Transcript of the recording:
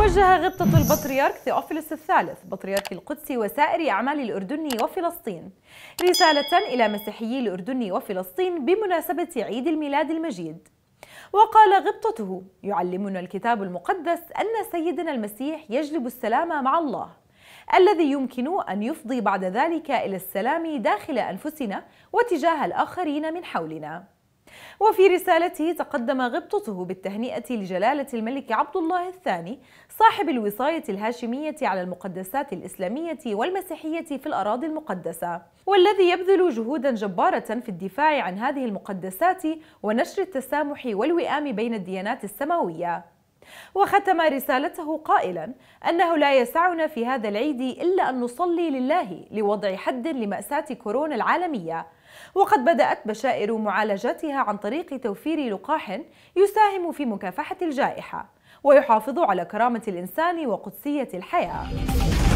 وجه غبطة البطريرك ثيوفيلوس الثالث بطريرك القدس وسائر أعمال الأردن وفلسطين رسالة إلى مسيحيي الأردن وفلسطين بمناسبة عيد الميلاد المجيد وقال غبطته يعلمنا الكتاب المقدس أن سيدنا المسيح يجلب السلام مع الله الذي يمكن أن يفضي بعد ذلك إلى السلام داخل أنفسنا وتجاه الآخرين من حولنا وفي رسالته تقدم غبطته بالتهنئة لجلالة الملك عبد الله الثاني صاحب الوصاية الهاشمية على المقدسات الإسلامية والمسيحية في الأراضي المقدسة والذي يبذل جهودا جبارة في الدفاع عن هذه المقدسات ونشر التسامح والوئام بين الديانات السماوية وختم رسالته قائلا أنه لا يسعنا في هذا العيد إلا أن نصلي لله لوضع حد لمأساة كورونا العالمية وقد بدأت بشائر معالجتها عن طريق توفير لقاح يساهم في مكافحة الجائحة ويحافظ على كرامة الإنسان وقدسية الحياة